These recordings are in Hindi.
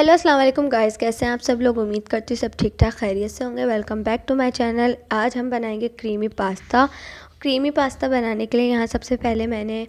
हेलो अस्सलाम वालेकुम गाइस कैसे हैं आप सब लोग उम्मीद करती हूँ सब ठीक ठाक खैरियत से होंगे welcome back to my channel आज हम बनाएंगे क्रीमी पास्ता क्रीमी पास्ता बनाने के लिए यहाँ सबसे पहले मैंने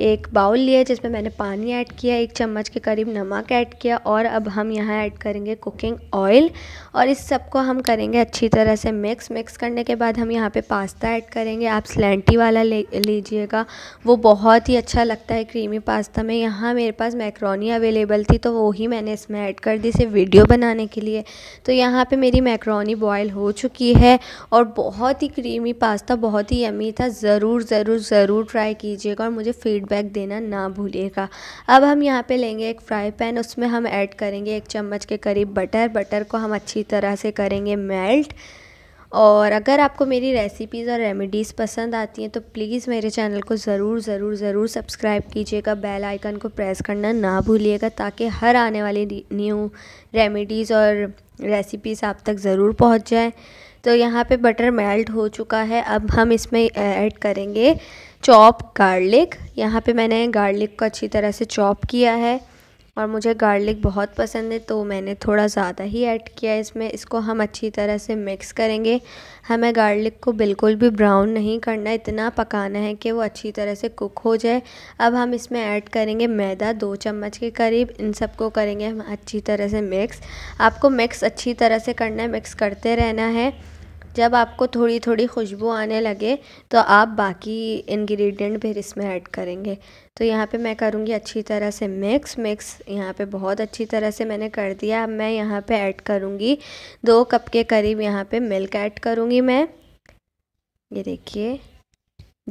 एक बाउल लिया जिसमें मैंने पानी ऐड किया एक चम्मच के करीब नमक ऐड किया और अब हम यहाँ ऐड करेंगे कुकिंग ऑयल और इस सब को हम करेंगे अच्छी तरह से मिक्स मिक्स करने के बाद हम यहाँ पे पास्ता ऐड करेंगे आप स्लेंटी वाला ले लीजिएगा वो बहुत ही अच्छा लगता है क्रीमी पास्ता में यहाँ मेरे पास मैक्रोनी अवेलेबल थी तो वो ही मैंने इसमें ऐड कर दी इसे वीडियो बनाने के लिए तो यहाँ पर मेरी मैक्रोनी बॉयल हो चुकी है और बहुत ही क्रीमी पास्ता बहुत ही यमी रेसिपी था ज़रूर ज़रूर ज़रूर ट्राई कीजिएगा और मुझे फ़ीडबैक देना ना भूलिएगा अब हम यहाँ पे लेंगे एक फ्राई पैन उसमें हम ऐड करेंगे एक चम्मच के करीब बटर बटर को हम अच्छी तरह से करेंगे मेल्ट और अगर आपको मेरी रेसिपीज़ और रेमेडीज़ पसंद आती हैं तो प्लीज़ मेरे चैनल को ज़रूर ज़रूर ज़रूर सब्सक्राइब कीजिएगा बेल आइकन को प्रेस करना ना भूलिएगा ताकि हर आने वाली न्यू रेमेडीज़ और रेसिपीज़ आप तक ज़रूर पहुंच जाए तो यहाँ पे बटर मेल्ट हो चुका है अब हम इसमें ऐड करेंगे चॉप गार्लिक यहाँ पे मैंने गार्लिक को अच्छी तरह से चॉप किया है और मुझे गार्लिक बहुत पसंद है तो मैंने थोड़ा ज़्यादा ही ऐड किया है इसमें इसको हम अच्छी तरह से मिक्स करेंगे हमें गार्लिक को बिल्कुल भी ब्राउन नहीं करना इतना पकाना है कि वो अच्छी तरह से कुक हो जाए अब हम इसमें ऐड करेंगे मैदा दो चम्मच के करीब इन सबको करेंगे हम अच्छी तरह से मिक्स आपको मिक्स अच्छी तरह से करना है मिक्स करते रहना है जब आपको थोड़ी थोड़ी खुशबू आने लगे तो आप बाकी इंग्रेडिएंट फिर इसमें ऐड करेंगे तो यहाँ पे मैं करूँगी अच्छी तरह से मिक्स मिक्स यहाँ पे बहुत अच्छी तरह से मैंने कर दिया अब मैं यहाँ पे ऐड करूँगी दो कप के करीब यहाँ पे मिल्क ऐड करूँगी मैं ये देखिए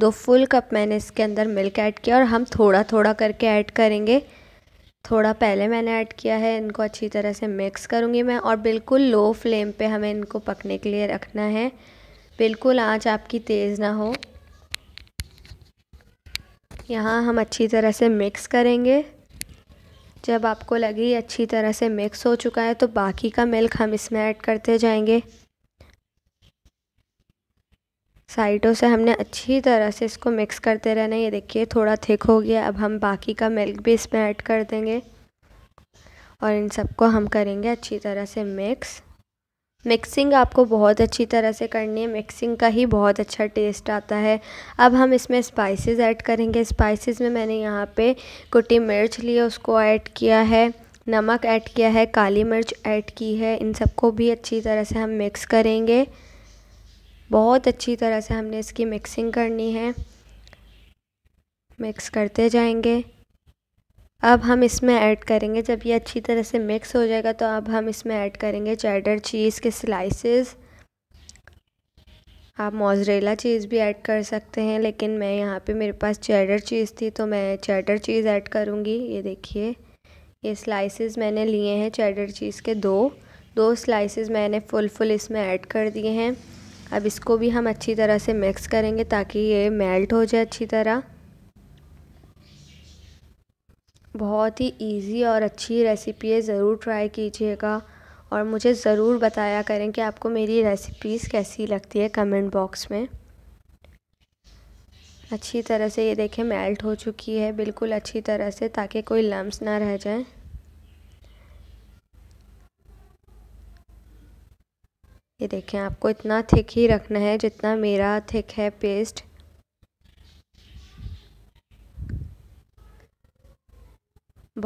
दो फुल कप मैंने इसके अंदर मिल्क ऐड किया और हम थोड़ा थोड़ा करके ऐड करेंगे थोड़ा पहले मैंने ऐड किया है इनको अच्छी तरह से मिक्स करूँगी मैं और बिल्कुल लो फ्लेम पे हमें इनको पकने के लिए रखना है बिल्कुल आंच आपकी तेज़ ना हो यहाँ हम अच्छी तरह से मिक्स करेंगे जब आपको लगे अच्छी तरह से मिक्स हो चुका है तो बाकी का मिल्क हम इसमें ऐड करते जाएंगे साइडों से हमने अच्छी तरह से इसको मिक्स करते रहना है ये देखिए थोड़ा थिक हो गया अब हम बाकी का मिल्क भी इसमें ऐड कर देंगे और इन सबको हम करेंगे अच्छी तरह से मिक्स मिक्सिंग आपको बहुत अच्छी तरह से करनी है मिक्सिंग का ही बहुत अच्छा टेस्ट आता है अब हम इसमें स्पाइसेस ऐड करेंगे स्पाइसेस में मैंने यहाँ पे कुटी मिर्च लिए उसको ऐड किया है नमक ऐड किया है काली मिर्च ऐड की है इन सबको भी अच्छी तरह से हम मिक्स करेंगे बहुत अच्छी तरह से हमने इसकी मिक्सिंग करनी है मिक्स करते जाएंगे अब हम इसमें ऐड करेंगे जब ये अच्छी तरह से मिक्स हो जाएगा तो अब हम इसमें ऐड करेंगे चैडर चीज़ के स्लाइसेस आप मोजरेला चीज़ भी ऐड कर सकते हैं लेकिन मैं यहाँ पे मेरे पास चैडर चीज़ थी तो मैं चैडर चीज़ ऐड करूँगी ये देखिए ये स्लाइसेस मैंने लिए हैं चैडर चीज़ के दो दो स्लाइसेस मैंने फुल फुल इसमें ऐड कर दिए हैं अब इसको भी हम अच्छी तरह से मिक्स करेंगे ताकि ये मेल्ट हो जाए अच्छी तरह बहुत ही इजी और अच्छी रेसिपी है ज़रूर ट्राई कीजिएगा और मुझे ज़रूर बताया करें कि आपको मेरी रेसिपीज़ कैसी लगती है कमेंट बॉक्स में अच्छी तरह से ये देखें मेल्ट हो चुकी है बिल्कुल अच्छी तरह से ताकि कोई लम्ब ना रह जाए ये देखें आपको इतना थिक ही रखना है जितना मेरा थिक है पेस्ट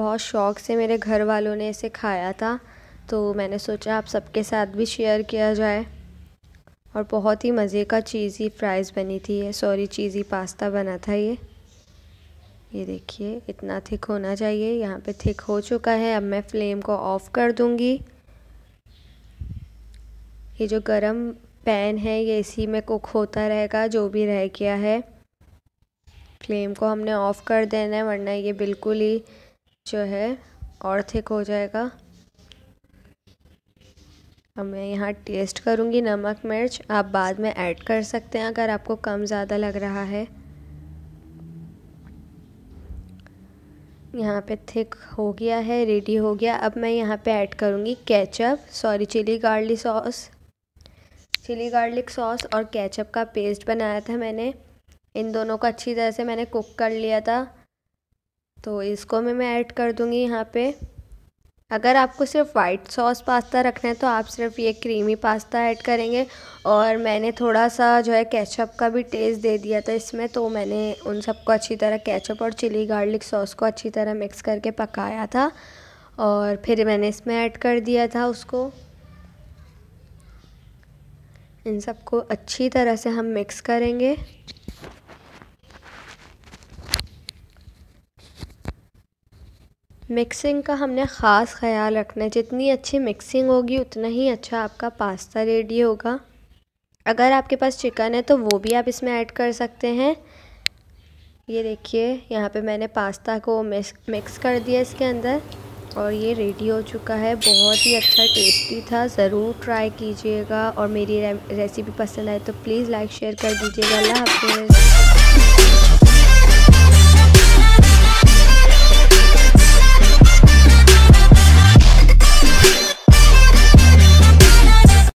बहुत शौक़ से मेरे घर वालों ने इसे खाया था तो मैंने सोचा आप सबके साथ भी शेयर किया जाए और बहुत ही मज़े का चीज़ी फ्राइज़ बनी थी ये सॉरी चीज़ी पास्ता बना था ये ये देखिए इतना थिक होना चाहिए यहाँ पे थिक हो चुका है अब मैं फ्लेम को ऑफ़ कर दूँगी ये जो गरम पैन है ये इसी में कुक होता रहेगा जो भी रह गया है फ्लेम को हमने ऑफ़ कर देना है वरना ये बिल्कुल ही जो है और थिक हो जाएगा अब मैं यहाँ टेस्ट करूँगी नमक मिर्च आप बाद में ऐड कर सकते हैं अगर आपको कम ज़्यादा लग रहा है यहाँ पे थिक हो गया है रेडी हो गया अब मैं यहाँ पे ऐड करूँगी ketchup sorry chilli garlic sauce chilli garlic sauce और केचप का पेस्ट बनाया था मैंने इन दोनों को अच्छी तरह से मैंने कुक कर लिया था तो इसको मैं मैं ऐड कर दूँगी यहाँ पे अगर आपको सिर्फ वाइट सॉस पास्ता रखना है तो आप सिर्फ ये क्रीमी पास्ता ऐड करेंगे और मैंने थोड़ा सा जो है केचप का भी टेस्ट दे दिया था इसमें तो मैंने उन सबको अच्छी तरह केचप और चिली गार्लिक सॉस को अच्छी तरह मिक्स करके पकाया था और फिर मैंने इसमें ऐड कर दिया था उसको इन सबको अच्छी तरह से हम मिक्स करेंगे मिक्सिंग का हमने ख़ास ख्याल रखना है जितनी अच्छी मिक्सिंग होगी उतना ही अच्छा आपका पास्ता रेडी होगा अगर आपके पास चिकन है तो वो भी आप इसमें ऐड कर सकते हैं ये देखिए यहाँ पे मैंने पास्ता को मिक्स कर दिया इसके अंदर और ये रेडी हो चुका है बहुत ही अच्छा टेस्टी था ज़रूर ट्राई कीजिएगा और मेरी रेसिपी पसंद आए तो प्लीज़ लाइक शेयर कर दीजिएगा अल्लाह हाफिज़